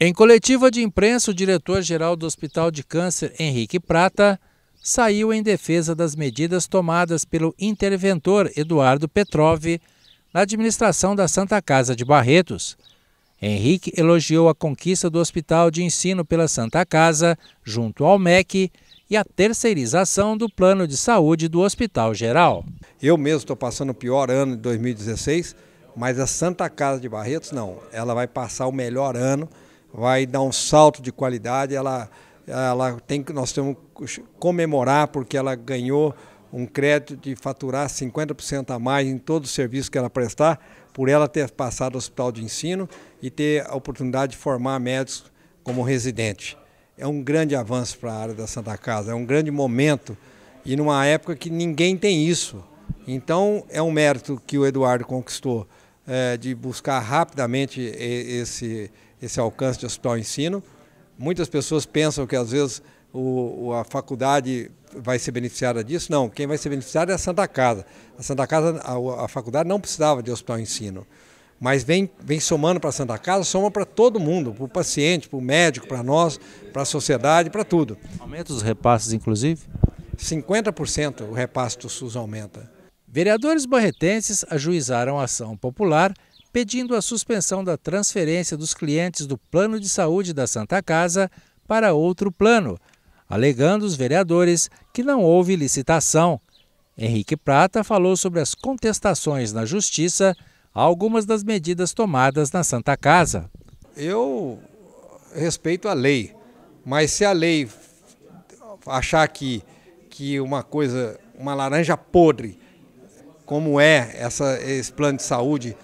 Em coletiva de imprensa, o diretor-geral do Hospital de Câncer, Henrique Prata, saiu em defesa das medidas tomadas pelo interventor Eduardo Petrov na administração da Santa Casa de Barretos. Henrique elogiou a conquista do Hospital de Ensino pela Santa Casa, junto ao MEC, e a terceirização do plano de saúde do Hospital Geral. Eu mesmo estou passando o pior ano de 2016, mas a Santa Casa de Barretos não. Ela vai passar o melhor ano vai dar um salto de qualidade. Ela, ela tem que nós temos que comemorar porque ela ganhou um crédito de faturar 50% a mais em todo o serviço que ela prestar, por ela ter passado o hospital de ensino e ter a oportunidade de formar médicos como residente. É um grande avanço para a área da Santa Casa, é um grande momento e numa época que ninguém tem isso. Então, é um mérito que o Eduardo conquistou é, de buscar rapidamente esse, esse alcance de hospital ensino. Muitas pessoas pensam que às vezes o, a faculdade vai ser beneficiada disso. Não, quem vai ser beneficiada é a Santa Casa. A Santa Casa, a, a faculdade não precisava de hospital ensino. Mas vem, vem somando para a Santa Casa, soma para todo mundo, para o paciente, para o médico, para nós, para a sociedade, para tudo. Aumenta os repasses, inclusive? 50% o repasse do SUS aumenta. Vereadores barretenses ajuizaram a ação popular pedindo a suspensão da transferência dos clientes do plano de saúde da Santa Casa para outro plano, alegando os vereadores que não houve licitação. Henrique Prata falou sobre as contestações na Justiça a algumas das medidas tomadas na Santa Casa. Eu respeito a lei, mas se a lei achar que, que uma coisa, uma laranja podre, como é essa, esse plano de saúde,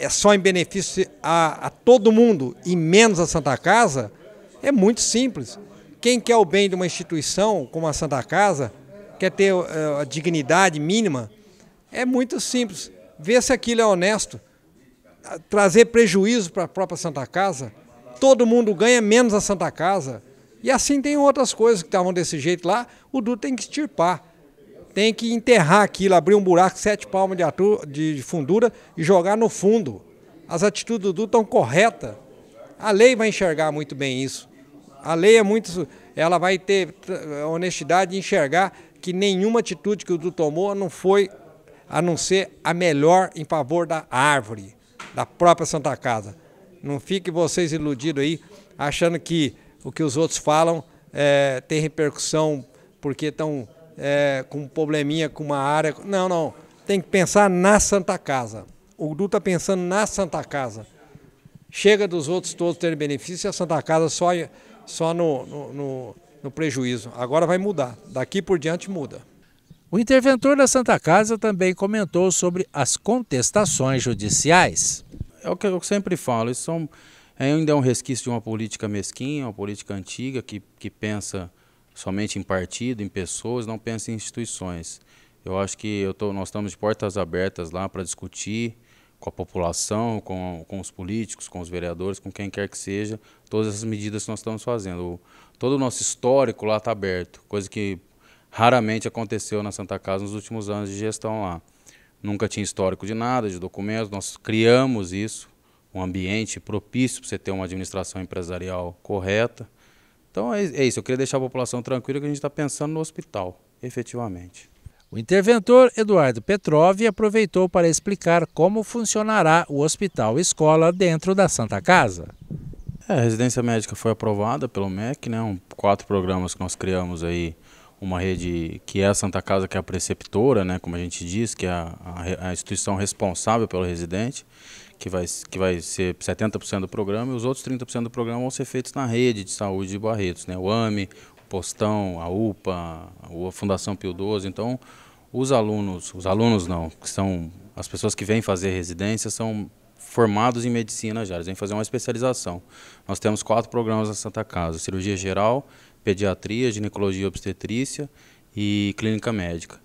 é só em benefício a, a todo mundo e menos a Santa Casa, é muito simples. Quem quer o bem de uma instituição como a Santa Casa, quer ter eh, a dignidade mínima, é muito simples. Ver se aquilo é honesto, trazer prejuízo para a própria Santa Casa, todo mundo ganha menos a Santa Casa. E assim tem outras coisas que estavam desse jeito lá, o Dudu tem que extirpar tem que enterrar aquilo, abrir um buraco sete palmas de, atua, de fundura e jogar no fundo. As atitudes do Dudu estão corretas. A lei vai enxergar muito bem isso. A lei é muito. Ela vai ter honestidade de enxergar que nenhuma atitude que o Dudu tomou não foi a não ser a melhor em favor da árvore, da própria Santa Casa. Não fiquem vocês iludidos aí, achando que o que os outros falam é, tem repercussão porque estão é, com um probleminha com uma área. Não, não. Tem que pensar na Santa Casa. O Dudu está pensando na Santa Casa. Chega dos outros todos terem benefício e a Santa Casa só, só no, no, no, no prejuízo. Agora vai mudar. Daqui por diante muda. O interventor da Santa Casa também comentou sobre as contestações judiciais. É o que eu sempre falo, isso são, é ainda é um resquício de uma política mesquinha, uma política antiga que, que pensa somente em partido, em pessoas, não pensa em instituições. Eu acho que eu tô, nós estamos de portas abertas lá para discutir com a população, com, com os políticos, com os vereadores, com quem quer que seja, todas essas medidas que nós estamos fazendo. O, todo o nosso histórico lá está aberto, coisa que raramente aconteceu na Santa Casa nos últimos anos de gestão lá. Nunca tinha histórico de nada, de documentos, nós criamos isso, um ambiente propício para você ter uma administração empresarial correta. Então é, é, isso, eu queria deixar a população tranquila que a gente está pensando no hospital, efetivamente. O interventor Eduardo Petrov aproveitou para explicar como funcionará o hospital escola dentro da Santa Casa. É, a residência médica foi aprovada pelo MEC, né? Um, quatro programas que nós criamos aí uma rede que é a Santa Casa, que é a preceptora, né, como a gente diz, que é a, a, instituição responsável pelo residente, que vai, que vai ser 70% do programa, e os outros 30% do programa vão ser feitos na rede de saúde de Barretos, né, o AME, o Postão, a UPA, a Fundação Pio 12. então os alunos, os alunos não, que são as pessoas que vêm fazer residência, são formados em medicina já, eles vêm fazer uma especialização. Nós temos quatro programas na Santa Casa: cirurgia geral, pediatria, ginecologia e obstetrícia e clínica médica.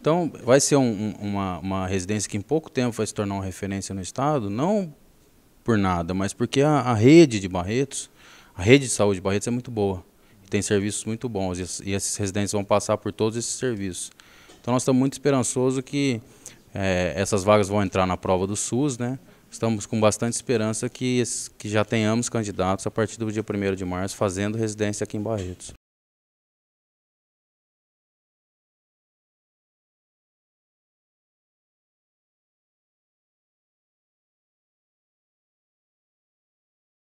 Então, vai ser um, uma, uma, residência que em pouco tempo vai se tornar uma referência no Estado, não por nada, mas porque a, a rede de Barretos, a rede de saúde de Barretos é muito boa. Tem serviços muito bons e, e esses residentes vão passar por todos esses serviços. Então, nós estamos muito esperançosos que é, essas vagas vão entrar na prova do SUS, né? estamos com bastante esperança que, que já tenhamos candidatos a partir do dia 1 de março fazendo residência aqui em Barretos.